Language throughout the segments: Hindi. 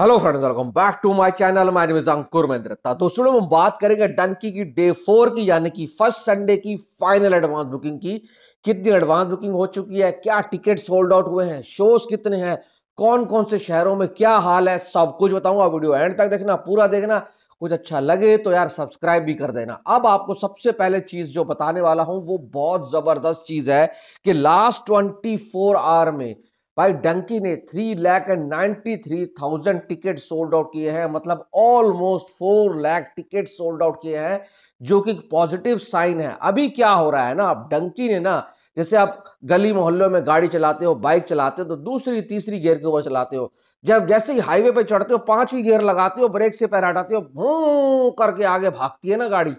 hello friends welcome back to my channel my name is Ankur Mahendrata दोस्तों हम बात करेंगे डंकी की डे फोर की यानी कि फर्स्ट संडे की फाइनल एडवांस बुकिंग की कितनी एडवांस बुकिंग हो चुकी है क्या टिकट सोल्ड आउट हुए हैं शोज कितने हैं कौन कौन से शहरों में क्या हाल है सब कुछ बताऊंगा वीडियो एंड तक देखना पूरा देखना कुछ अच्छा लगे तो यार सब्सक्राइब भी कर देना अब आपको सबसे पहले चीज जो बताने वाला हूं वो बहुत जबरदस्त चीज है कि लास्ट ट्वेंटी फोर आवर में भाई डंकी ने three lakh and ninety three thousand ticket sold out किए हैं मतलब almost four lakh ticket sold out किए हैं जो कि पॉजिटिव साइन है अभी क्या हो रहा है ना आप डंकी ने ना जैसे आप गली मोहल्लों में गाड़ी चलाते हो बाइक चलाते हो तो दूसरी तीसरी गियर के ऊपर चलाते हो जब जैसे ही हाईवे पे चढ़ते हो पांचवी गियर लगाते हो ब्रेक से पैर हटाते हो भू करके आगे भागती है ना गाड़ी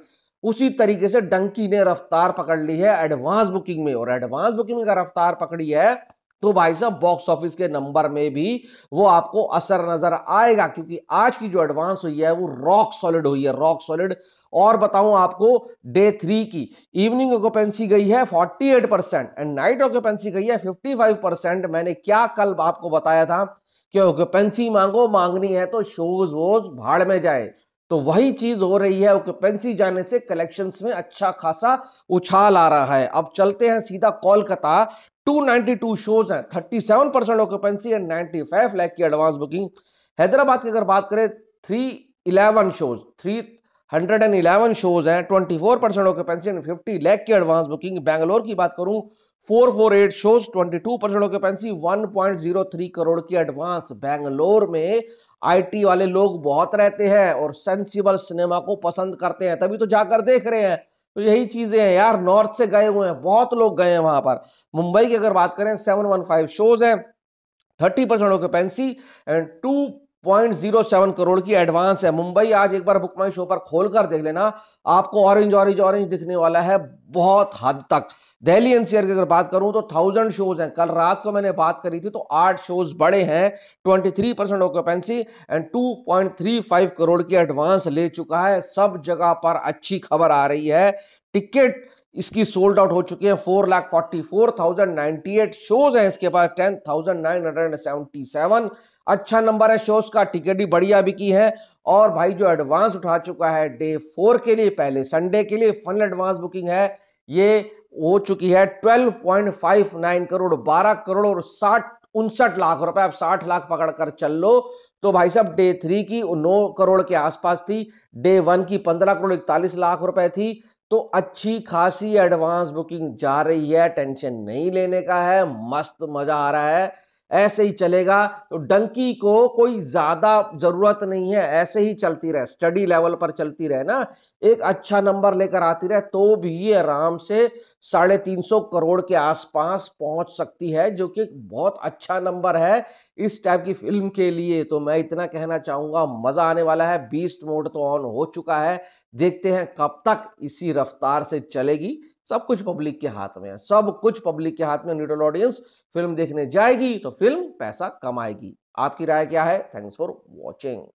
उसी तरीके से डंकी ने रफ्तार पकड़ ली है एडवांस बुकिंग में और एडवांस बुकिंग में का रफ्तार पकड़ी है तो भाई साहब बॉक्स ऑफिस के नंबर में भी वो आपको असर नजर आएगा क्योंकि आज की जो एडवांस हुई है वो रॉक सॉलिड हुई है रॉक सॉलिड और बताऊं आपको डे थ्री की इवनिंग ऑक्यूपेंसी गई है 48 परसेंट एंड नाइट ऑक्यूपेंसी गई है 55 परसेंट मैंने क्या कल आपको बताया था कि ऑक्यूपेंसी मांगो मांगनी है तो शोज वोज भाड़ में जाए तो वही चीज हो रही है ऑक्यूपेंसी जाने से कलेक्शंस में अच्छा खासा उछाल आ रहा है अब चलते हैं सीधा कोलकाता 292 शोज हैं 37 seven percent occupancy and 95 lakh की एडवांस बुकिंग हैदराबाद की अगर बात करें 311 शोज 311 शोज हैं 24 परसेंट ऑक्यूपेंसी एंड 50 लैख की एडवांस बुकिंग बैंगलोर की बात करूं 448 शोज 22 परसेंट ऑक्यूपेंसी 1.03 करोड़ की एडवांस बैंगलोर में आईटी वाले लोग बहुत रहते हैं और सेंसिबल सिनेमा को पसंद करते हैं तभी तो जाकर देख रहे हैं तो यही चीज़ें हैं यार नॉर्थ से गए हुए हैं बहुत लोग गए हैं वहां पर मुंबई की अगर बात करें सेवन वन फाइव शोज़ हैं थर्टी परसेंट पेंसी and two point zero seven crore की एडवांस है मुंबई आज एक बार बुक माई शो पर खोल कर देख लेना आपको ऑरेंज ऑरेंज ऑरेंज दिखने वाला है बहुत हद तक दिल्ली एनसीआर की अगर बात करूं तो थाउजेंड शोज हैं कल रात को मैंने बात करी थी तो आठ शोज बड़े हैं twenty three percent occupancy and two point three five crore की एडवांस ले चुका है सब जगह पर अच्छी खबर आ रही है टिकट इसकी सोल्ड आउट हो चुकी है four lakh forty four thousand ninety eight shows हैं इसके पास ten thousand nine hundred seventy seven अच्छा नंबर है शोज का टिकट भी बढ़िया बिकी है और भाई जो एडवांस उठा चुका है डे फोर के लिए पहले संडे के लिए फुल एडवांस बुकिंग है ये हो चुकी है 12.59 करोड़ 12 करोड़ और साठ उनसठ लाख रुपए आप साठ लाख पकड़ कर चल लो तो भाई साहब डे थ्री की नौ करोड़ के आसपास थी डे वन की पंद्रह करोड़ इकतालीस लाख रुपए थी तो अच्छी खासी एडवांस बुकिंग जा रही है टेंशन नहीं लेने का है मस्त मजा आ रहा है ऐसे ही चलेगा तो डंकी को कोई ज़्यादा ज़रूरत नहीं है ऐसे ही चलती रहे स्टडी लेवल पर चलती रहे ना एक अच्छा नंबर लेकर आती रहे तो भी ये आराम से साढ़े तीन सौ करोड़ के आसपास पहुंच सकती है जो कि बहुत अच्छा नंबर है इस टाइप की फिल्म के लिए तो मैं इतना कहना चाहूँगा मज़ा आने वाला है बीस्ट मोड तो ऑन हो चुका है देखते हैं कब तक इसी रफ्तार से चलेगी सब कुछ पब्लिक के हाथ में है सब कुछ पब्लिक के हाथ में न्यूट्रल ऑडियंस फिल्म देखने जाएगी तो फिल्म पैसा कमाएगी आपकी राय क्या है थैंक्स फॉर वॉचिंग